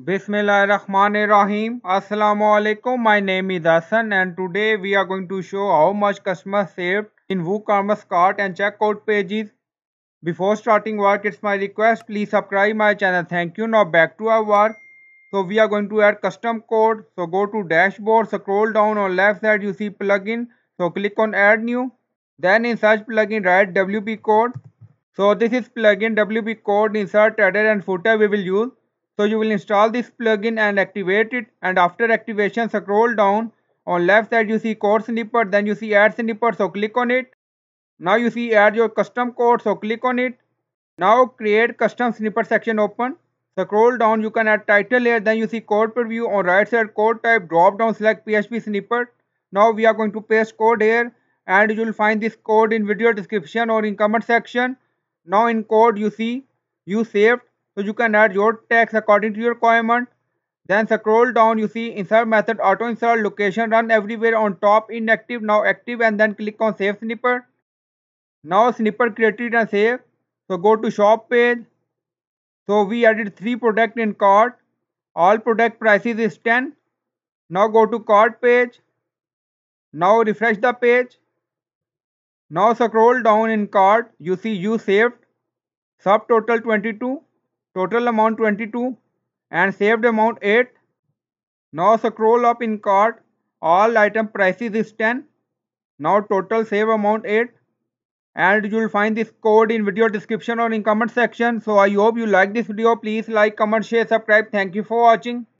Bismillahirrahmanirrahim. Assalamu alaikum. My name is Asan and today we are going to show how much customer saved in WooCommerce cart and checkout pages. Before starting work, it's my request. Please subscribe my channel. Thank you. Now back to our work. So we are going to add custom code. So go to dashboard, scroll down on left side you see plugin. So click on add new. Then in search plugin write WP code. So this is plugin WP code insert header and footer we will use. So you will install this plugin and activate it and after activation scroll down on left side you see code snippet. then you see add snippet. so click on it. Now you see add your custom code so click on it. Now create custom snippet section open. Scroll down you can add title here. then you see code preview on right side code type drop down select PHP snippet. Now we are going to paste code here and you will find this code in video description or in comment section. Now in code you see you saved so you can add your text according to your requirement. Then scroll down you see insert method auto insert location run everywhere on top inactive now active and then click on save snipper. Now snipper created and save. So go to shop page. So we added 3 product in cart. All product prices is 10. Now go to cart page. Now refresh the page. Now scroll down in cart you see you saved subtotal 22 total amount 22 and saved amount 8. Now scroll up in cart, all item prices is 10. Now total save amount 8 and you will find this code in video description or in comment section. So I hope you like this video. Please like, comment, share, subscribe. Thank you for watching.